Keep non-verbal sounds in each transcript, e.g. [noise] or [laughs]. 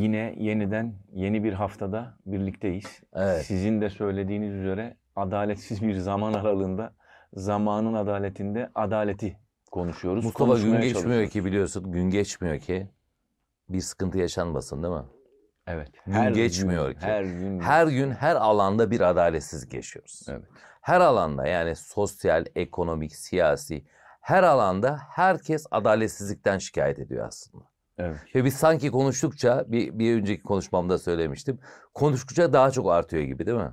Yine yeniden yeni bir haftada birlikteyiz. Evet. Sizin de söylediğiniz üzere adaletsiz bir zaman aralığında zamanın adaletinde adaleti konuşuyoruz. Mustafa gün geçmiyor ki biliyorsun gün geçmiyor ki bir sıkıntı yaşanmasın değil mi? Evet. Gün her geçmiyor gün, ki. Her gün. Her gün her alanda bir adaletsiz geçiyoruz. Evet. Her alanda yani sosyal, ekonomik, siyasi her alanda herkes adaletsizlikten şikayet ediyor aslında. Evet. Ve biz sanki konuştukça bir, bir önceki konuşmamda söylemiştim. Konuştukça daha çok artıyor gibi değil mi?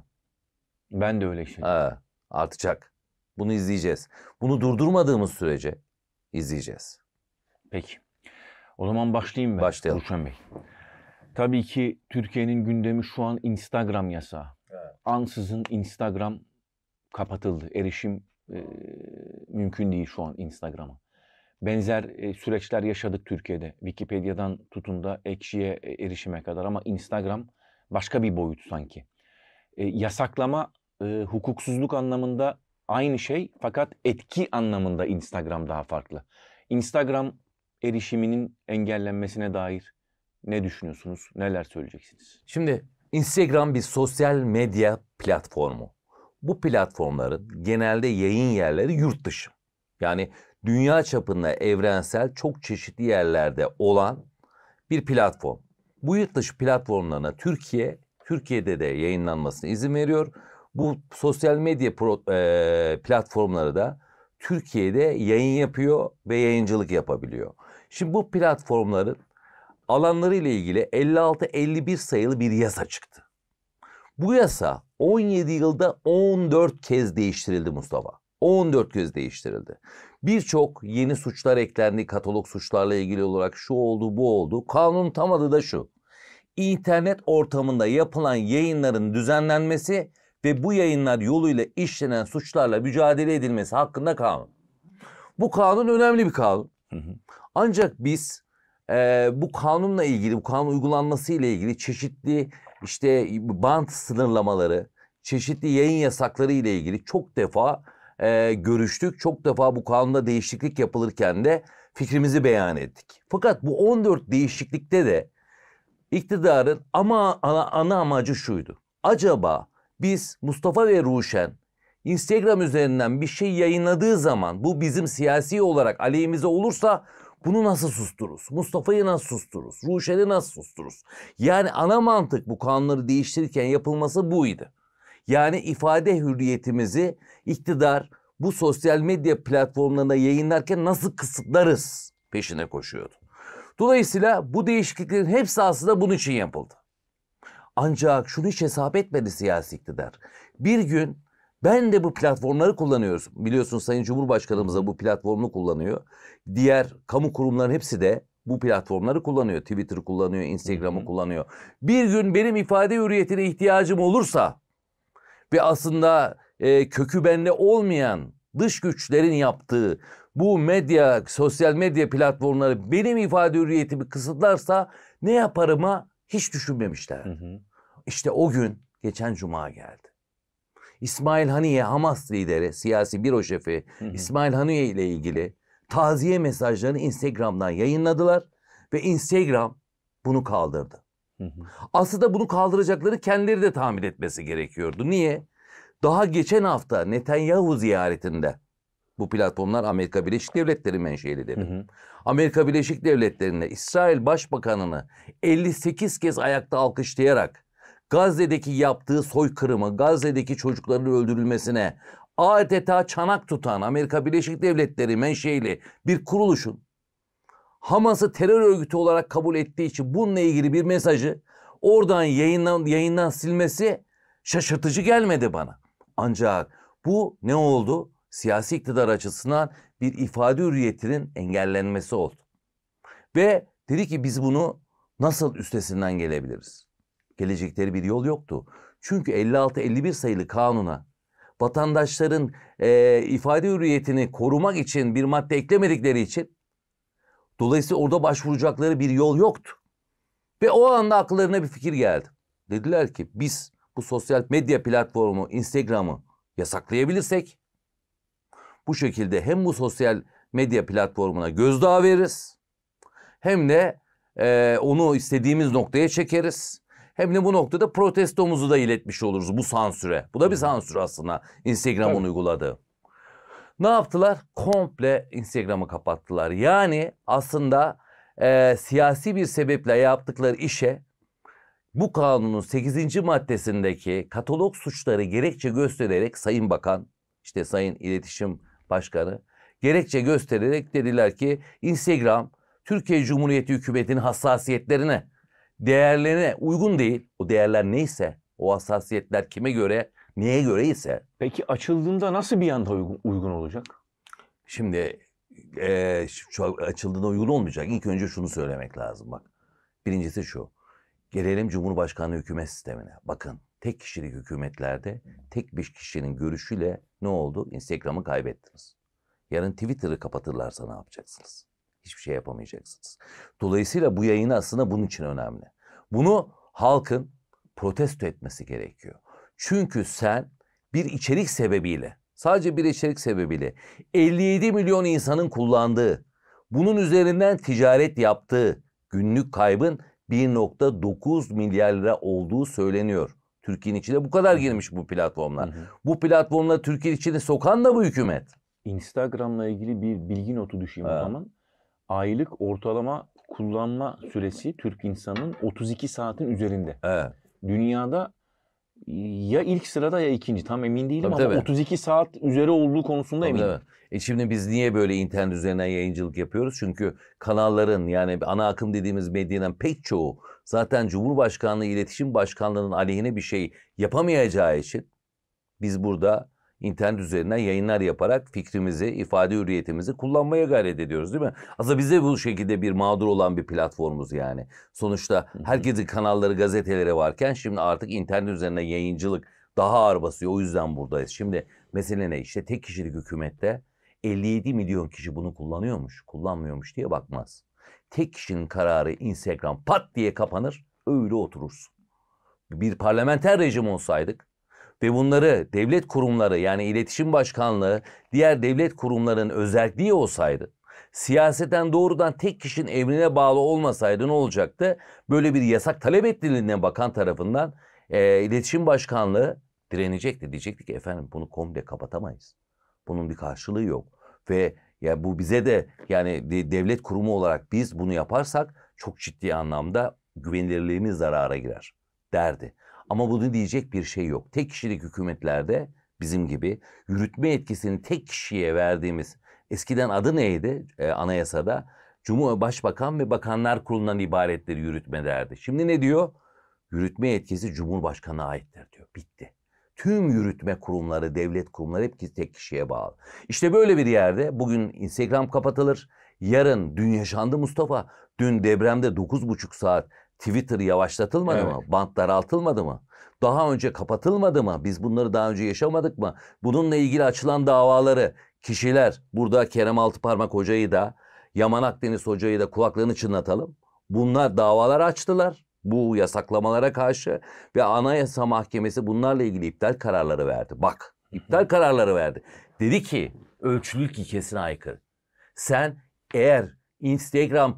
Ben de öyle şey. Ha, artacak. Bunu izleyeceğiz. Bunu durdurmadığımız sürece izleyeceğiz. Peki. O zaman başlayayım ben. Başlayalım. Burçan Bey. Tabii ki Türkiye'nin gündemi şu an Instagram yasağı. Evet. Ansızın Instagram kapatıldı. Erişim e, mümkün değil şu an Instagram'a benzer e, süreçler yaşadık Türkiye'de. Wikipedia'dan tutun da ekşiye e, erişime kadar ama Instagram başka bir boyut sanki. E, yasaklama hukuksuzluk anlamında aynı şey fakat etki anlamında Instagram daha farklı. Instagram erişiminin engellenmesine dair ne düşünüyorsunuz? Neler söyleyeceksiniz? Şimdi Instagram bir sosyal medya platformu. Bu platformların genelde yayın yerleri yurt dışı. Yani dünya çapında evrensel çok çeşitli yerlerde olan bir platform. Bu yurt dışı platformlarına Türkiye, Türkiye'de de yayınlanmasına izin veriyor. Bu sosyal medya pro, e, platformları da Türkiye'de yayın yapıyor ve yayıncılık yapabiliyor. Şimdi bu platformların alanları ile ilgili 56-51 sayılı bir yasa çıktı. Bu yasa 17 yılda 14 kez değiştirildi Mustafa. 14 kez değiştirildi. Birçok yeni suçlar eklendi katalog suçlarla ilgili olarak şu oldu bu oldu. Kanunun tam adı da şu. İnternet ortamında yapılan yayınların düzenlenmesi ve bu yayınlar yoluyla işlenen suçlarla mücadele edilmesi hakkında kanun. Bu kanun önemli bir kanun. Ancak biz e, bu kanunla ilgili, bu kanun uygulanması ile ilgili çeşitli işte bant sınırlamaları, çeşitli yayın yasakları ile ilgili çok defa e, görüştük. Çok defa bu kanunda değişiklik yapılırken de fikrimizi beyan ettik. Fakat bu 14 değişiklikte de iktidarın ama ana, ana amacı şuydu. Acaba biz Mustafa ve Ruşen Instagram üzerinden bir şey yayınladığı zaman bu bizim siyasi olarak aleyhimize olursa bunu nasıl sustururuz? Mustafa'yı nasıl sustururuz? Ruşen'i nasıl sustururuz? Yani ana mantık bu kanunları değiştirirken yapılması buydu. Yani ifade hürriyetimizi iktidar bu sosyal medya platformlarına yayınlarken nasıl kısıtlarız peşine koşuyordu. Dolayısıyla bu değişikliklerin hepsi aslında bunun için yapıldı. Ancak şunu hiç hesap etmedi siyasi iktidar. Bir gün ben de bu platformları kullanıyoruz. Biliyorsunuz Sayın Cumhurbaşkanımız da bu platformu kullanıyor. Diğer kamu kurumların hepsi de bu platformları kullanıyor. Twitter kullanıyor, Instagram'ı kullanıyor. Bir gün benim ifade hürriyetine ihtiyacım olursa ve aslında e, kökü benle olmayan dış güçlerin yaptığı bu medya, sosyal medya platformları benim ifade hürriyetimi kısıtlarsa ne yaparıma hiç düşünmemişler. Hı hı. İşte o gün geçen cuma geldi. İsmail Haniye Hamas lideri, siyasi büro şefi hı hı. İsmail Haniye ile ilgili taziye mesajlarını Instagram'dan yayınladılar ve Instagram bunu kaldırdı. Hı hı. Aslında bunu kaldıracakları kendileri de tahmin etmesi gerekiyordu. Niye? Daha geçen hafta Netanyahu ziyaretinde bu platformlar Amerika Birleşik Devletleri menşelidir. Hı Amerika Birleşik Devletleri'nde İsrail Başbakanını 58 kez ayakta alkışlayarak Gazze'deki yaptığı soykırımı, Gazze'deki çocukların öldürülmesine adeta çanak tutan Amerika Birleşik Devletleri menşeli bir kuruluşun Hamas'ı terör örgütü olarak kabul ettiği için bununla ilgili bir mesajı oradan yayından, yayından silmesi şaşırtıcı gelmedi bana. Ancak bu ne oldu? Siyasi iktidar açısından bir ifade hürriyetinin engellenmesi oldu. Ve dedi ki biz bunu nasıl üstesinden gelebiliriz? Gelecekleri bir yol yoktu. Çünkü 56-51 sayılı kanuna vatandaşların e, ifade hürriyetini korumak için bir madde eklemedikleri için Dolayısıyla orada başvuracakları bir yol yoktu. Ve o anda akıllarına bir fikir geldi. Dediler ki biz bu sosyal medya platformu Instagram'ı yasaklayabilirsek bu şekilde hem bu sosyal medya platformuna gözdağı veririz hem de e, onu istediğimiz noktaya çekeriz. Hem de bu noktada protestomuzu da iletmiş oluruz bu sansüre. Bu da bir sansür aslında Instagram'ın uyguladığı. Ne yaptılar? Komple Instagram'ı kapattılar. Yani aslında e, siyasi bir sebeple yaptıkları işe bu kanunun 8. maddesindeki katalog suçları gerekçe göstererek Sayın Bakan, işte Sayın İletişim Başkanı gerekçe göstererek dediler ki Instagram Türkiye Cumhuriyeti hükümetinin hassasiyetlerine, değerlerine uygun değil. O değerler neyse, o hassasiyetler kime göre Neye göre ise. Peki açıldığında nasıl bir anda uygun, uygun olacak? Şimdi e, şu açıldığında uygun olmayacak. İlk önce şunu söylemek lazım bak. Birincisi şu. Gelelim Cumhurbaşkanlığı hükümet sistemine. Bakın tek kişilik hükümetlerde tek bir kişinin görüşüyle ne oldu? Instagram'ı kaybettiniz. Yarın Twitter'ı kapatırlarsa ne yapacaksınız? Hiçbir şey yapamayacaksınız. Dolayısıyla bu yayın aslında bunun için önemli. Bunu halkın protesto etmesi gerekiyor. Çünkü sen bir içerik sebebiyle, sadece bir içerik sebebiyle 57 milyon insanın kullandığı, bunun üzerinden ticaret yaptığı günlük kaybın 1.9 milyar lira olduğu söyleniyor. Türkiye'nin içine bu kadar girmiş bu platformlar. Hı hı. Bu platformla Türkiye'nin içine sokan da bu hükümet. Instagram'la ilgili bir bilgi notu düşeyim ha. o zaman. Aylık ortalama kullanma süresi Türk insanının 32 saatin üzerinde. Evet. Dünyada ya ilk sırada ya ikinci. Tam emin değilim tabii, ama tabii. 32 saat üzeri olduğu konusunda tabii, eminim. Tabii. E şimdi biz niye böyle internet üzerinden yayıncılık yapıyoruz? Çünkü kanalların yani ana akım dediğimiz medyanın pek çoğu zaten Cumhurbaşkanlığı İletişim Başkanlığı'nın aleyhine bir şey yapamayacağı için biz burada internet üzerinden yayınlar yaparak fikrimizi, ifade hürriyetimizi kullanmaya gayret ediyoruz değil mi? Aslında bize bu şekilde bir mağdur olan bir platformuz yani. Sonuçta herkesin kanalları, gazetelere varken şimdi artık internet üzerinden yayıncılık daha ağır basıyor. O yüzden buradayız. Şimdi mesele ne? İşte tek kişilik hükümette 57 milyon kişi bunu kullanıyormuş, kullanmıyormuş diye bakmaz. Tek kişinin kararı Instagram pat diye kapanır, öyle oturursun. Bir parlamenter rejim olsaydık ve bunları devlet kurumları yani iletişim başkanlığı diğer devlet kurumlarının özelliği olsaydı siyaseten doğrudan tek kişinin emrine bağlı olmasaydı ne olacaktı? Böyle bir yasak talep ettiğinden bakan tarafından e, iletişim başkanlığı direnecekti. Diyecekti ki efendim bunu komple kapatamayız. Bunun bir karşılığı yok. Ve ya bu bize de yani devlet kurumu olarak biz bunu yaparsak çok ciddi anlamda güvenilirliğimiz zarara girer derdi. Ama bunu diyecek bir şey yok. Tek kişilik hükümetlerde bizim gibi yürütme etkisini tek kişiye verdiğimiz eskiden adı neydi e, anayasada? Cumhur Başbakan ve Bakanlar Kurulu'ndan ibaretleri yürütme derdi. Şimdi ne diyor? Yürütme yetkisi Cumhurbaşkanı'na aittir diyor. Bitti. Tüm yürütme kurumları, devlet kurumları hep tek kişiye bağlı. İşte böyle bir yerde bugün Instagram kapatılır. Yarın dün yaşandı Mustafa. Dün depremde 9,5 saat Twitter yavaşlatılmadı evet. mı? Bant daraltılmadı mı? Daha önce kapatılmadı mı? Biz bunları daha önce yaşamadık mı? Bununla ilgili açılan davaları kişiler burada Kerem Altıparmak hocayı da Yaman Akdeniz hocayı da kulaklarını çınlatalım. Bunlar davalar açtılar bu yasaklamalara karşı ve Anayasa Mahkemesi bunlarla ilgili iptal kararları verdi. Bak iptal kararları verdi. Dedi ki ölçülük ilkesine aykırı. Sen eğer Instagram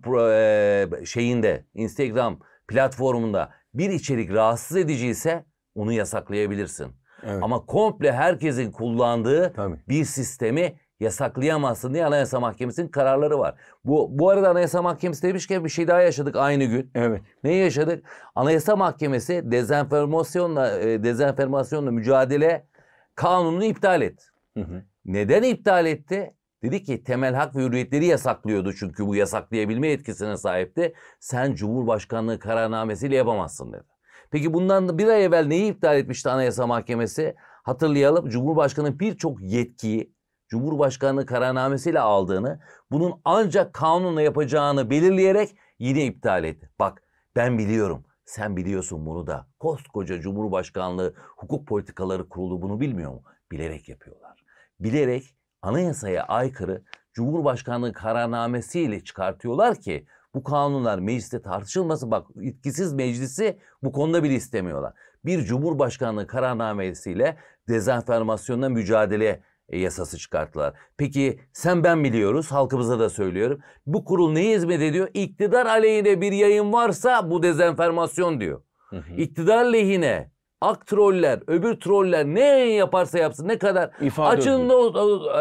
şeyinde, Instagram platformunda bir içerik rahatsız ediciyse onu yasaklayabilirsin. Evet. Ama komple herkesin kullandığı Tabii. bir sistemi yasaklayamazsın diye Anayasa Mahkemesi'nin kararları var. Bu bu arada Anayasa Mahkemesi demişken bir şey daha yaşadık aynı gün. Evet. Ne yaşadık? Anayasa Mahkemesi dezenformasyonla dezenformasyonla mücadele kanununu iptal et. Hı hı. Neden iptal etti? Dedi ki temel hak ve hürriyetleri yasaklıyordu çünkü bu yasaklayabilme yetkisine sahipti. Sen Cumhurbaşkanlığı kararnamesiyle yapamazsın dedi. Peki bundan bir ay evvel neyi iptal etmişti Anayasa Mahkemesi? Hatırlayalım Cumhurbaşkanı birçok yetkiyi Cumhurbaşkanlığı kararnamesiyle aldığını, bunun ancak kanunla yapacağını belirleyerek yine iptal etti. Bak ben biliyorum, sen biliyorsun bunu da. Koskoca Cumhurbaşkanlığı Hukuk Politikaları Kurulu bunu bilmiyor mu? Bilerek yapıyorlar. Bilerek anayasaya aykırı Cumhurbaşkanlığı kararnamesiyle çıkartıyorlar ki bu kanunlar mecliste tartışılması bak itkisiz meclisi bu konuda bile istemiyorlar. Bir Cumhurbaşkanlığı kararnamesiyle dezenformasyonla mücadele e, yasası çıkarttılar. Peki sen ben biliyoruz, halkımıza da söylüyorum. Bu kurul neye hizmet ediyor? İktidar aleyhine bir yayın varsa bu dezenformasyon diyor. Hı hı. İktidar lehine ak troller, öbür troller ne yaparsa yapsın ne kadar İfade açın o,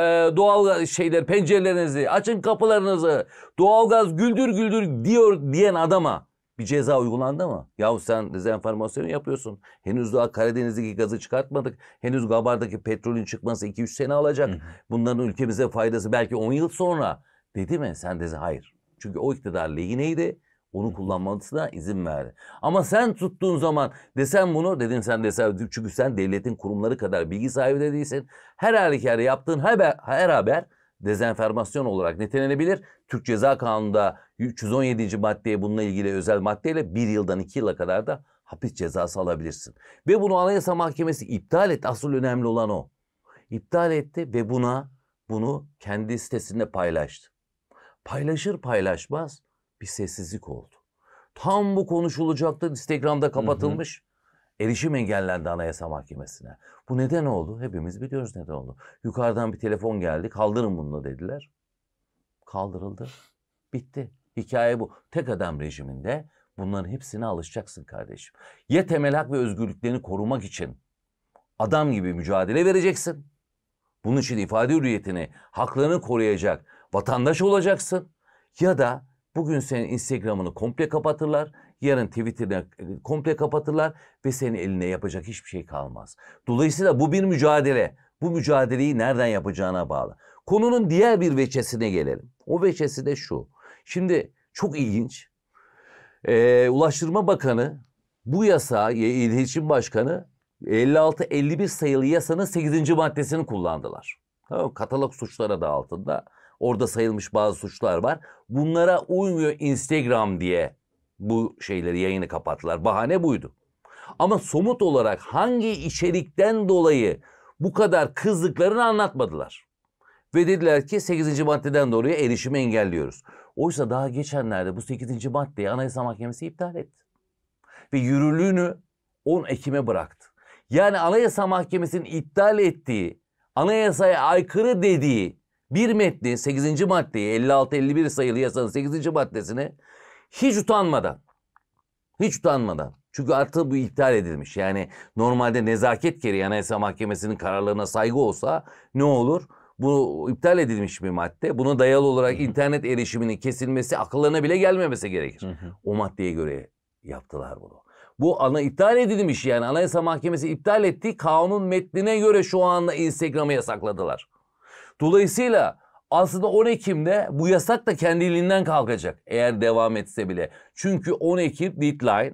e, doğal şeyler pencerelerinizi, açın kapılarınızı. Doğalgaz güldür güldür diyor diyen adama bir ceza uygulandı mı? Yahu sen dezenformasyon yapıyorsun. Henüz daha Karadeniz'deki gazı çıkartmadık. Henüz Gabar'daki petrolün çıkması 2-3 sene alacak. Bunların ülkemize faydası belki 10 yıl sonra. Dedi mi? Sen dedi hayır. Çünkü o iktidar lehineydi. Onu kullanmasına izin verdi. Ama sen tuttuğun zaman desen bunu dedin sen desen çünkü sen devletin kurumları kadar bilgi sahibi de değilsin. Her halükarda yaptığın haber, her haber dezenformasyon olarak nitelenebilir. Türk Ceza Kanunu'nda 317. maddeye bununla ilgili özel maddeyle bir yıldan iki yıla kadar da hapis cezası alabilirsin. Ve bunu Anayasa Mahkemesi iptal etti. Asıl önemli olan o. İptal etti ve buna bunu kendi sitesinde paylaştı. Paylaşır paylaşmaz bir sessizlik oldu. Tam bu konuşulacaktı. Instagram'da kapatılmış. Hı hı. Erişim engellendi Anayasa Mahkemesi'ne. Bu neden oldu? Hepimiz biliyoruz neden oldu. Yukarıdan bir telefon geldi. Kaldırın bunu dediler. Kaldırıldı. Bitti. Hikaye bu. Tek adam rejiminde bunların hepsine alışacaksın kardeşim. Ya temel hak ve özgürlüklerini korumak için adam gibi mücadele vereceksin. Bunun için ifade hürriyetini, haklarını koruyacak vatandaş olacaksın. Ya da Bugün senin Instagram'ını komple kapatırlar. Yarın Twitter'ını e, komple kapatırlar ve senin eline yapacak hiçbir şey kalmaz. Dolayısıyla bu bir mücadele. Bu mücadeleyi nereden yapacağına bağlı. Konunun diğer bir veçesine gelelim. O veçesi de şu. Şimdi çok ilginç. Ee, Ulaştırma Bakanı bu yasa, İletişim Başkanı 56-51 sayılı yasanın 8. maddesini kullandılar. Tamam, katalog suçlara da altında. Orada sayılmış bazı suçlar var. Bunlara uymuyor Instagram diye bu şeyleri yayını kapattılar. Bahane buydu. Ama somut olarak hangi içerikten dolayı bu kadar kızdıklarını anlatmadılar. Ve dediler ki 8. maddeden dolayı erişimi engelliyoruz. Oysa daha geçenlerde bu 8. maddeyi Anayasa Mahkemesi iptal etti. Ve yürürlüğünü 10 Ekim'e bıraktı. Yani Anayasa Mahkemesi'nin iptal ettiği, anayasaya aykırı dediği bir metni 8. maddeyi 56-51 sayılı yasanın 8. maddesini hiç utanmadan hiç utanmadan çünkü artık bu iptal edilmiş. Yani normalde nezaket gereği Anayasa Mahkemesi'nin kararlarına saygı olsa ne olur? Bu iptal edilmiş bir madde. Buna dayalı olarak Hı -hı. internet erişiminin kesilmesi akıllarına bile gelmemesi gerekir. Hı -hı. O maddeye göre yaptılar bunu. Bu ana iptal edilmiş yani Anayasa Mahkemesi iptal ettiği kanun metnine göre şu anda Instagram'ı yasakladılar. Dolayısıyla aslında 10 Ekim'de bu yasak da kendiliğinden kalkacak eğer devam etse bile. Çünkü 10 Ekim deadline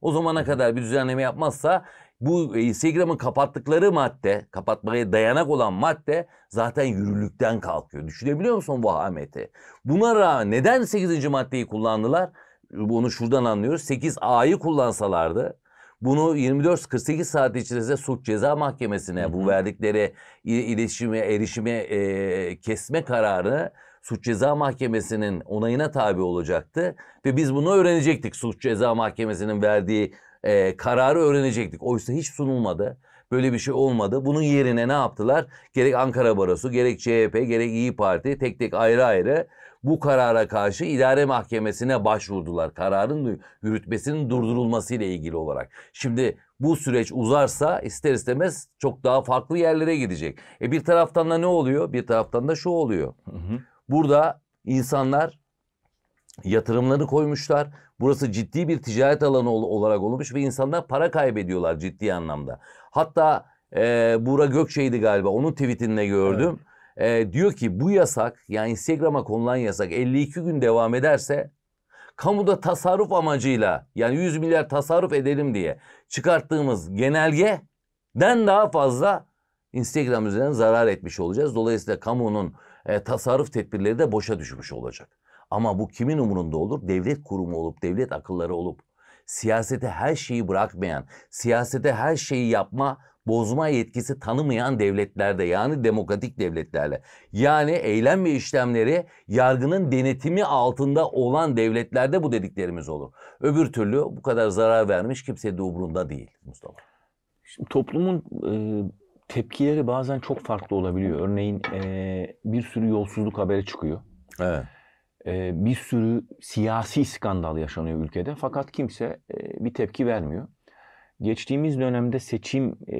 o zamana kadar bir düzenleme yapmazsa bu e, Instagram'ın kapattıkları madde, kapatmaya dayanak olan madde zaten yürürlükten kalkıyor. Düşünebiliyor musun bu hameti? Buna rağmen neden 8. maddeyi kullandılar? Bunu şuradan anlıyoruz. 8A'yı kullansalardı bunu 24-48 saat içerisinde suç ceza mahkemesine Hı-hı. bu verdikleri iletişime erişime e, kesme kararı suç ceza mahkemesinin onayına tabi olacaktı. Ve biz bunu öğrenecektik suç ceza mahkemesinin verdiği e, kararı öğrenecektik. Oysa hiç sunulmadı. Böyle bir şey olmadı. Bunun yerine ne yaptılar? Gerek Ankara Barosu, gerek CHP, gerek İyi Parti tek tek ayrı ayrı bu karara karşı idare mahkemesine başvurdular. Kararın yürütmesinin durdurulması ile ilgili olarak. Şimdi bu süreç uzarsa ister istemez çok daha farklı yerlere gidecek. E bir taraftan da ne oluyor? Bir taraftan da şu oluyor. Hı hı. Burada insanlar yatırımlarını koymuşlar. Burası ciddi bir ticaret alanı olarak olmuş ve insanlar para kaybediyorlar ciddi anlamda. Hatta e, Buğra Gökçe'ydi galiba onun tweetinde gördüm. Evet e, diyor ki bu yasak yani Instagram'a konulan yasak 52 gün devam ederse kamuda tasarruf amacıyla yani 100 milyar tasarruf edelim diye çıkarttığımız genelgeden daha fazla Instagram üzerinden zarar etmiş olacağız. Dolayısıyla kamunun e, tasarruf tedbirleri de boşa düşmüş olacak. Ama bu kimin umurunda olur? Devlet kurumu olup, devlet akılları olup, siyasete her şeyi bırakmayan, siyasete her şeyi yapma bozma yetkisi tanımayan devletlerde yani demokratik devletlerle. Yani eylem ve işlemleri yargının denetimi altında olan devletlerde bu dediklerimiz olur. Öbür türlü bu kadar zarar vermiş kimse de umurunda değil Mustafa. Şimdi toplumun e, tepkileri bazen çok farklı olabiliyor. Örneğin e, bir sürü yolsuzluk haberi çıkıyor. Evet. E, bir sürü siyasi skandal yaşanıyor ülkede fakat kimse e, bir tepki vermiyor geçtiğimiz dönemde seçim e,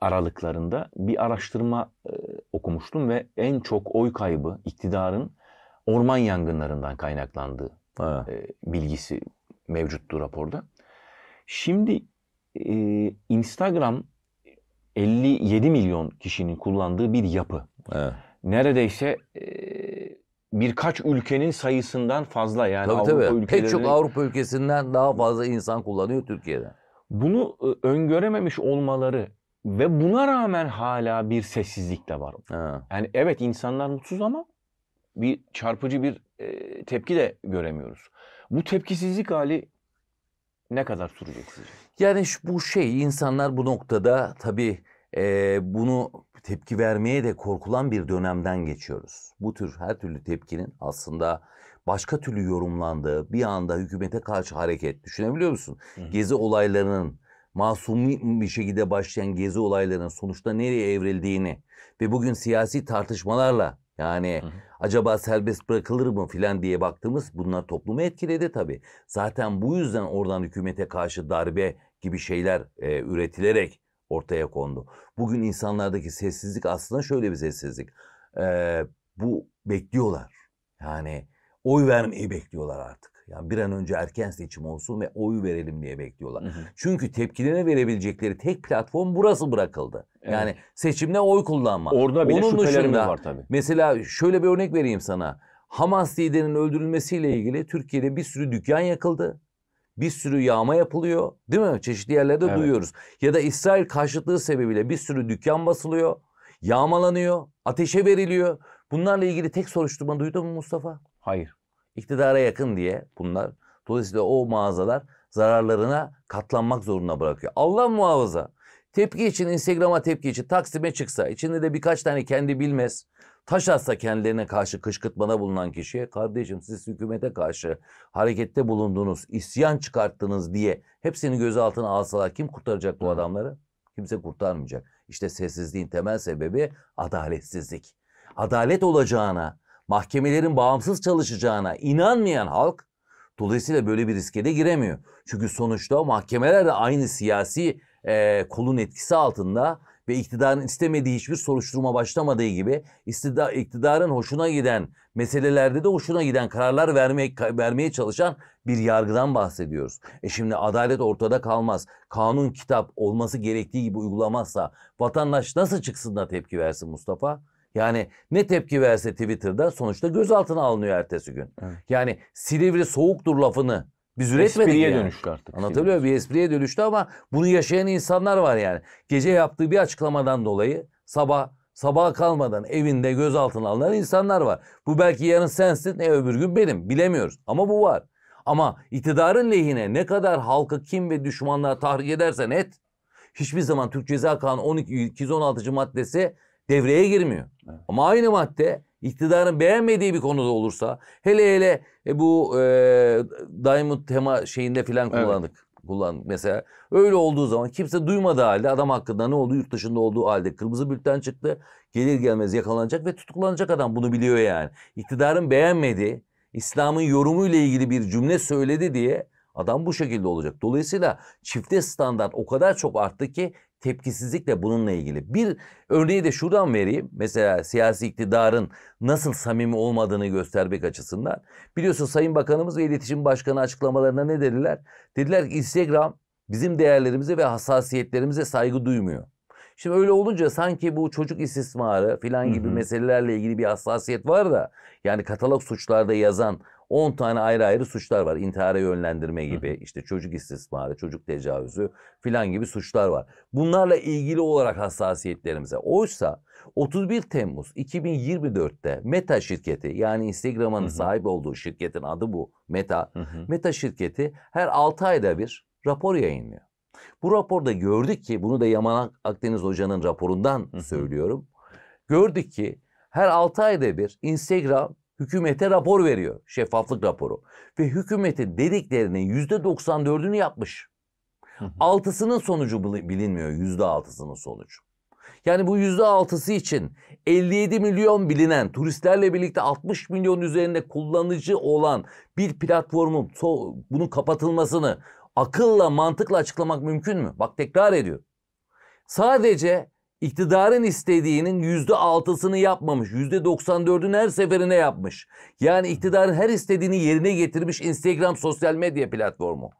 aralıklarında bir araştırma e, okumuştum ve en çok oy kaybı iktidarın orman yangınlarından kaynaklandığı e, bilgisi mevcuttu raporda. Şimdi e, Instagram 57 milyon kişinin kullandığı bir yapı. Evet. Neredeyse e, birkaç ülkenin sayısından fazla yani tabii, Avrupa tabii. ülkelerinin... Pek çok Avrupa ülkesinden daha fazla insan kullanıyor Türkiye'de. Bunu ıı, öngörememiş olmaları ve buna rağmen hala bir sessizlik de var. Ha. Yani evet insanlar mutsuz ama bir çarpıcı bir e, tepki de göremiyoruz. Bu tepkisizlik hali ne kadar sürecek sizce? Yani şu, bu şey insanlar bu noktada tabii e, bunu tepki vermeye de korkulan bir dönemden geçiyoruz. Bu tür her türlü tepkinin aslında başka türlü yorumlandığı bir anda hükümete karşı hareket düşünebiliyor musun? Hı hı. Gezi olaylarının masumi bir şekilde başlayan gezi olaylarının sonuçta nereye evrildiğini ve bugün siyasi tartışmalarla yani hı hı. acaba serbest bırakılır mı filan diye baktığımız bunlar toplumu etkiledi tabii. Zaten bu yüzden oradan hükümete karşı darbe gibi şeyler e, üretilerek ortaya kondu. Bugün insanlardaki sessizlik aslında şöyle bir sessizlik. Ee, bu bekliyorlar. Yani oy vermeyi bekliyorlar artık. Yani bir an önce erken seçim olsun ve oy verelim diye bekliyorlar. Hı hı. Çünkü tepkilerini verebilecekleri tek platform burası bırakıldı. Evet. Yani seçimde oy kullanma. Orada bile Onun dışında, var tabii. Mesela şöyle bir örnek vereyim sana. Hamas liderinin öldürülmesiyle ilgili Türkiye'de bir sürü dükkan yakıldı bir sürü yağma yapılıyor değil mi? Çeşitli yerlerde evet. duyuyoruz. Ya da İsrail karşıtlığı sebebiyle bir sürü dükkan basılıyor, yağmalanıyor, ateşe veriliyor. Bunlarla ilgili tek soruşturma duydun mu Mustafa? Hayır. İktidara yakın diye bunlar. Dolayısıyla o mağazalar zararlarına katlanmak zorunda bırakıyor. Allah muhafaza. Tepki için Instagram'a tepki için Taksim'e çıksa içinde de birkaç tane kendi bilmez taş atsa kendilerine karşı kışkırtmada bulunan kişiye kardeşim siz hükümete karşı harekette bulundunuz, isyan çıkarttınız diye hepsini gözaltına alsalar kim kurtaracak bu adamları? Kimse kurtarmayacak. İşte sessizliğin temel sebebi adaletsizlik. Adalet olacağına, mahkemelerin bağımsız çalışacağına inanmayan halk dolayısıyla böyle bir riske de giremiyor. Çünkü sonuçta mahkemeler de aynı siyasi e, kolun etkisi altında ve iktidarın istemediği hiçbir soruşturma başlamadığı gibi iktidar, iktidarın hoşuna giden meselelerde de hoşuna giden kararlar vermek, vermeye çalışan bir yargıdan bahsediyoruz. E şimdi adalet ortada kalmaz. Kanun kitap olması gerektiği gibi uygulamazsa vatandaş nasıl çıksın da tepki versin Mustafa? Yani ne tepki verse Twitter'da sonuçta gözaltına alınıyor ertesi gün. Evet. Yani Silivri soğuktur lafını biz üretmedik yani. dönüştü artık. Anlatabiliyor muyum? Bir espriye dönüştü ama bunu yaşayan insanlar var yani. Gece yaptığı bir açıklamadan dolayı sabah sabaha kalmadan evinde gözaltına alınan insanlar var. Bu belki yarın sensin, ne öbür gün benim. Bilemiyoruz ama bu var. Ama iktidarın lehine ne kadar halkı kim ve düşmanlığa tahrik edersen et hiçbir zaman Türk Ceza Kanunu 12 216. maddesi devreye girmiyor. Evet. Ama aynı madde iktidarın beğenmediği bir konuda olursa hele hele e, bu e, Diamond tema şeyinde filan kullandık. Evet. Kullan mesela öyle olduğu zaman kimse duymadığı halde adam hakkında ne oldu yurt dışında olduğu halde kırmızı bülten çıktı. Gelir gelmez yakalanacak ve tutuklanacak adam bunu biliyor yani. İktidarın beğenmediği İslam'ın yorumuyla ilgili bir cümle söyledi diye Adam bu şekilde olacak. Dolayısıyla çifte standart o kadar çok arttı ki tepkisizlik de bununla ilgili. Bir örneği de şuradan vereyim. Mesela siyasi iktidarın nasıl samimi olmadığını göstermek açısından. biliyorsunuz Sayın Bakanımız ve İletişim Başkanı açıklamalarında ne dediler? Dediler ki Instagram bizim değerlerimize ve hassasiyetlerimize saygı duymuyor. Şimdi öyle olunca sanki bu çocuk istismarı filan gibi Hı-hı. meselelerle ilgili bir hassasiyet var da yani katalog suçlarda yazan 10 tane ayrı ayrı suçlar var. İntihara yönlendirme gibi, Hı-hı. işte çocuk istismarı, çocuk tecavüzü filan gibi suçlar var. Bunlarla ilgili olarak hassasiyetlerimize. Oysa 31 Temmuz 2024'te Meta şirketi yani Instagram'ın sahip olduğu şirketin adı bu Meta. Hı-hı. Meta şirketi her 6 ayda bir rapor yayınlıyor. Bu raporda gördük ki bunu da Yaman Akdeniz Hoca'nın raporundan Hı. söylüyorum. Gördük ki her 6 ayda bir Instagram hükümete rapor veriyor. Şeffaflık raporu. Ve hükümetin dediklerinin %94'ünü yapmış. Altısının sonucu bilinmiyor. Yüzde altısının sonucu. Yani bu yüzde altısı için 57 milyon bilinen turistlerle birlikte 60 milyon üzerinde kullanıcı olan bir platformun bunun kapatılmasını akılla mantıkla açıklamak mümkün mü? Bak tekrar ediyor. Sadece iktidarın istediğinin yüzde altısını yapmamış. Yüzde doksan dördünü her seferine yapmış. Yani iktidarın her istediğini yerine getirmiş Instagram sosyal medya platformu.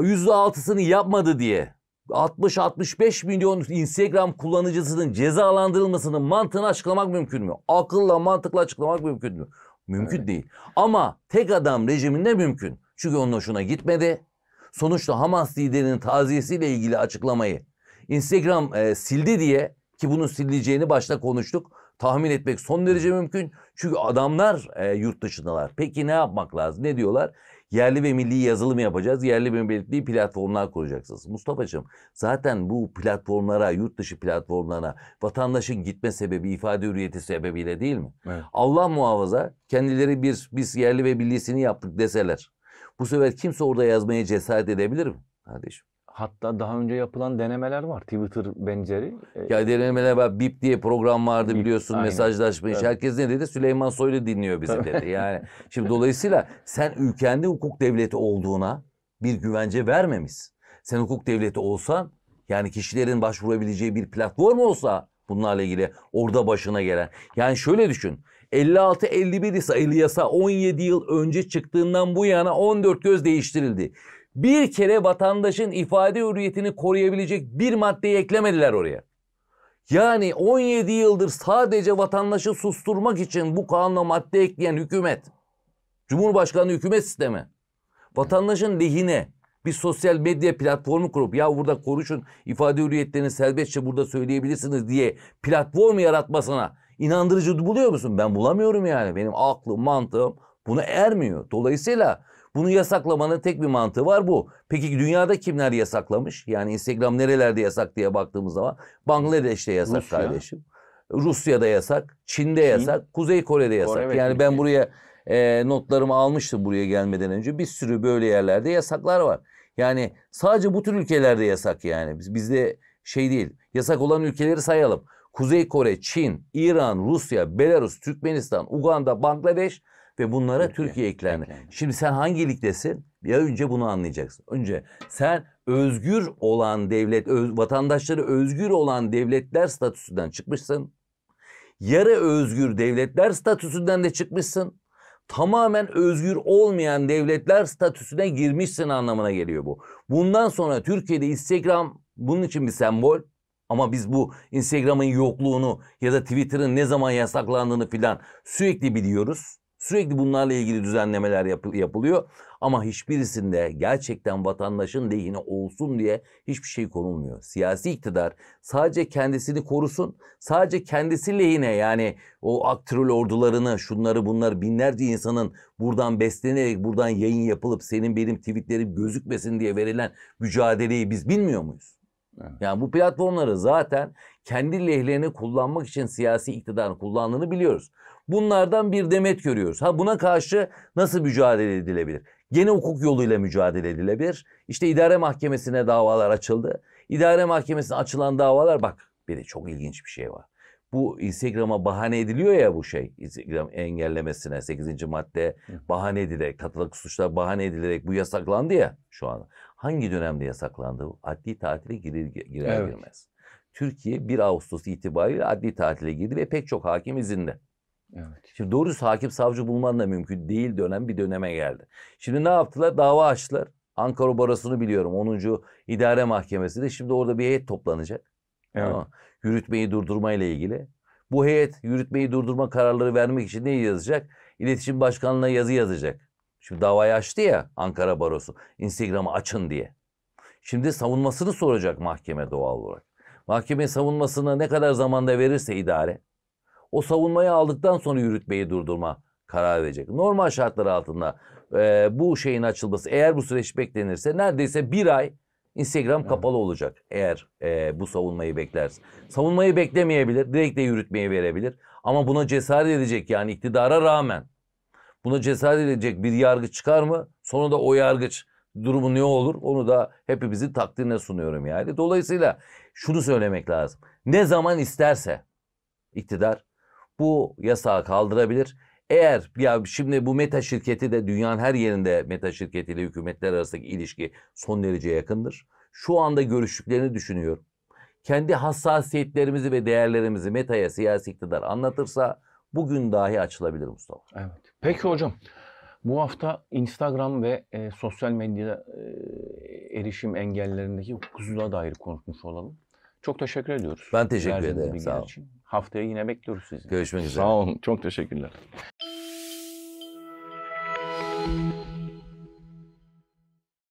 Yüzde altısını yapmadı diye 60-65 milyon Instagram kullanıcısının cezalandırılmasının mantığını açıklamak mümkün mü? Akılla mantıkla açıklamak mümkün mü? Mümkün evet. değil. Ama tek adam rejiminde mümkün. Çünkü onun hoşuna gitmedi. Sonuçta Hamas liderinin taziyesiyle ilgili açıklamayı Instagram e, sildi diye ki bunu silineceğini başta konuştuk. Tahmin etmek son derece mümkün. Çünkü adamlar e, yurt dışındalar. Peki ne yapmak lazım? Ne diyorlar? Yerli ve milli yazılım yapacağız. Yerli ve milli platformlar kuracaksınız. Mustafa'cığım zaten bu platformlara, yurt dışı platformlara vatandaşın gitme sebebi, ifade hürriyeti sebebiyle değil mi? Evet. Allah muhafaza kendileri bir biz yerli ve millisini yaptık deseler. Bu sefer kimse orada yazmaya cesaret edebilir mi kardeşim? Hatta daha önce yapılan denemeler var. Twitter benzeri. E, ya denemeler var. BIP diye program vardı BIP, biliyorsun aynen. mesajlaşma Evet. Herkes ne dedi? Süleyman Soylu dinliyor bizi dedi. Yani [laughs] şimdi dolayısıyla sen ülkende hukuk devleti olduğuna bir güvence vermemiz. Sen hukuk devleti olsan yani kişilerin başvurabileceği bir platform olsa bunlarla ilgili orada başına gelen. Yani şöyle düşün. 56-51 sayılı yasa 17 yıl önce çıktığından bu yana 14 göz değiştirildi. Bir kere vatandaşın ifade hürriyetini koruyabilecek bir maddeyi eklemediler oraya. Yani 17 yıldır sadece vatandaşı susturmak için bu kanuna madde ekleyen hükümet, Cumhurbaşkanı hükümet sistemi, vatandaşın lehine bir sosyal medya platformu kurup ya burada konuşun ifade hürriyetlerini serbestçe burada söyleyebilirsiniz diye platform yaratmasına inandırıcı buluyor musun? Ben bulamıyorum yani. Benim aklım, mantığım buna ermiyor. Dolayısıyla bunu yasaklamanın tek bir mantığı var bu. Peki dünyada kimler yasaklamış? Yani Instagram nerelerde yasak diye baktığımız zaman Bangladeş'te yasak Rusya. kardeşim. Rusya'da yasak, Çin'de Çin. yasak, Kuzey Kore'de yasak. Kore yani ben buraya e, notlarımı almıştım buraya gelmeden önce. Bir sürü böyle yerlerde yasaklar var. Yani sadece bu tür ülkelerde yasak yani. Biz, bizde şey değil. Yasak olan ülkeleri sayalım. Kuzey Kore, Çin, İran, Rusya, Belarus, Türkmenistan, Uganda, Bangladeş ve bunlara Türkiye, Türkiye eklendi. eklendi. Şimdi sen hangi ligdesin? Ya önce bunu anlayacaksın. Önce sen özgür olan devlet, öz, vatandaşları özgür olan devletler statüsünden çıkmışsın. Yarı özgür devletler statüsünden de çıkmışsın. Tamamen özgür olmayan devletler statüsüne girmişsin anlamına geliyor bu. Bundan sonra Türkiye'de Instagram bunun için bir sembol. Ama biz bu Instagram'ın yokluğunu ya da Twitter'ın ne zaman yasaklandığını filan sürekli biliyoruz. Sürekli bunlarla ilgili düzenlemeler yap- yapılıyor ama hiçbirisinde gerçekten vatandaşın lehine olsun diye hiçbir şey konulmuyor. Siyasi iktidar sadece kendisini korusun, sadece kendisi lehine yani o aktrol ordularını, şunları bunları binlerce insanın buradan beslenerek buradan yayın yapılıp senin benim tweetlerim gözükmesin diye verilen mücadeleyi biz bilmiyor muyuz? Evet. Yani bu platformları zaten kendi lehlerini kullanmak için siyasi iktidarın kullandığını biliyoruz. Bunlardan bir demet görüyoruz. Ha buna karşı nasıl mücadele edilebilir? Gene hukuk yoluyla mücadele edilebilir. İşte idare mahkemesine davalar açıldı. İdare mahkemesine açılan davalar bak bir de çok ilginç bir şey var. Bu Instagram'a bahane ediliyor ya bu şey. Instagram engellemesine 8. madde bahane edilerek, katılık suçlar bahane edilerek bu yasaklandı ya şu an hangi dönemde yasaklandı? Adli tatile girir, girer evet. girmez. Türkiye 1 Ağustos itibariyle adli tatile girdi ve pek çok hakim izinde. Evet. Şimdi doğru hakim savcı bulman da mümkün değil dönem bir döneme geldi. Şimdi ne yaptılar? Dava açtılar. Ankara barasını biliyorum 10. İdare Mahkemesi de şimdi orada bir heyet toplanacak. Evet. Ama yürütmeyi durdurma ile ilgili. Bu heyet yürütmeyi durdurma kararları vermek için ne yazacak? İletişim Başkanlığı'na yazı yazacak. Şimdi davayı açtı ya Ankara Barosu Instagram'ı açın diye. Şimdi savunmasını soracak mahkeme doğal olarak. Mahkeme savunmasını ne kadar zamanda verirse idare o savunmayı aldıktan sonra yürütmeyi durdurma karar verecek. Normal şartlar altında e, bu şeyin açılması eğer bu süreç beklenirse neredeyse bir ay Instagram evet. kapalı olacak eğer e, bu savunmayı beklerse. Savunmayı beklemeyebilir, direkt de yürütmeyi verebilir. Ama buna cesaret edecek yani iktidara rağmen Buna cesaret edecek bir yargı çıkar mı? da o yargıç durumu ne olur? Onu da hepimizin takdirine sunuyorum yani. Dolayısıyla şunu söylemek lazım. Ne zaman isterse iktidar bu yasağı kaldırabilir. Eğer ya şimdi bu meta şirketi de dünyanın her yerinde meta şirketiyle hükümetler arasındaki ilişki son derece yakındır. Şu anda görüştüklerini düşünüyorum. Kendi hassasiyetlerimizi ve değerlerimizi metaya siyasi iktidar anlatırsa bugün dahi açılabilir Mustafa. Evet. Peki hocam. Bu hafta Instagram ve e, sosyal medya e, erişim engellerindeki hukuksuzluğa dair konuşmuş olalım. Çok teşekkür ediyoruz. Ben teşekkür Verdiğiniz ederim. Sağ olun. Haftaya yine bekliyoruz sizi. Görüşmek üzere. Sağ olun. Çok teşekkürler.